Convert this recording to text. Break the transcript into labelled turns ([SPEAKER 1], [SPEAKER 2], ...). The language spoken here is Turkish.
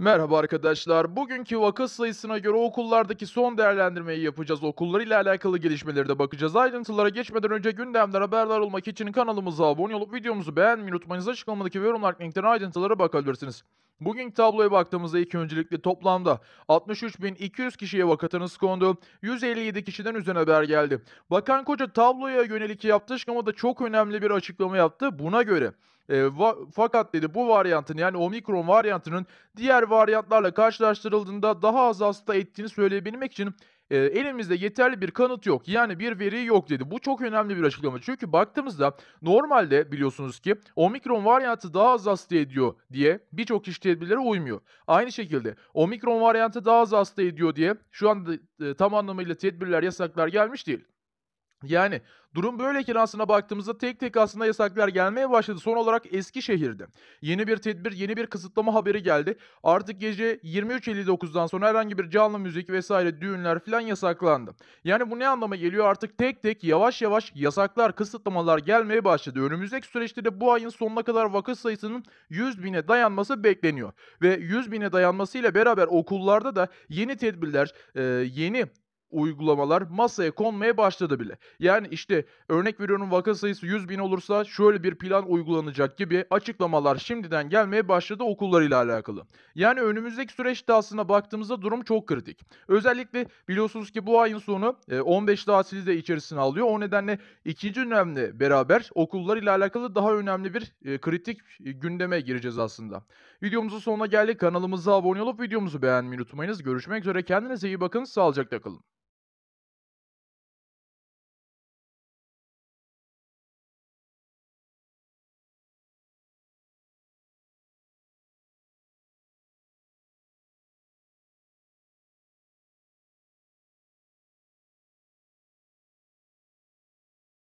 [SPEAKER 1] Merhaba arkadaşlar. Bugünkü vaka sayısına göre okullardaki son değerlendirmeyi yapacağız. Okullar ile alakalı gelişmeleri de bakacağız. Ayrıntılara geçmeden önce gündemden haberdar olmak için kanalımıza abone olup videomuzu beğenmeyi unutmayınız. Açıklamadaki ve yorumlar linkten ayrıntılara bakabilirsiniz. Bugün tabloya baktığımızda ilk öncelikli toplamda 63.200 kişiye vakatanız kondu. 157 kişiden üzerine haber geldi. Bakan Koca tabloya yönelik yaptığı açıklamada çok önemli bir açıklama yaptı. Buna göre e, fakat dedi bu varyantın yani omikron varyantının diğer varyantlarla karşılaştırıldığında daha az hasta ettiğini söyleyebilmek için e, elimizde yeterli bir kanıt yok. Yani bir veri yok dedi. Bu çok önemli bir açıklama. Çünkü baktığımızda normalde biliyorsunuz ki omikron varyantı daha az hasta ediyor diye birçok kişi tedbirlere uymuyor. Aynı şekilde omikron varyantı daha az hasta ediyor diye şu anda e, tam anlamıyla tedbirler yasaklar gelmiş değil. Yani durum böyleyken aslında baktığımızda tek tek aslında yasaklar gelmeye başladı. Son olarak Eskişehir'de yeni bir tedbir, yeni bir kısıtlama haberi geldi. Artık gece 23.59'dan sonra herhangi bir canlı müzik vesaire düğünler filan yasaklandı. Yani bu ne anlama geliyor? Artık tek tek yavaş yavaş yasaklar, kısıtlamalar gelmeye başladı. Önümüzdeki süreçte de bu ayın sonuna kadar vaka sayısının 100 bine dayanması bekleniyor. Ve 100 bine dayanmasıyla beraber okullarda da yeni tedbirler, yeni uygulamalar masaya konmaya başladı bile. Yani işte örnek veriyorum vaka sayısı 100 bin olursa şöyle bir plan uygulanacak gibi açıklamalar şimdiden gelmeye başladı okullarıyla alakalı. Yani önümüzdeki süreçte aslında baktığımızda durum çok kritik. Özellikle biliyorsunuz ki bu ayın sonu 15 e, tatili de içerisine alıyor. O nedenle ikinci önemli beraber okullarıyla alakalı daha önemli bir e, kritik e, gündeme gireceğiz aslında. Videomuzun sonuna geldik. Kanalımıza abone olup videomuzu beğenmeyi unutmayınız. Görüşmek üzere. Kendinize iyi bakın. Sağlıcakla kalın.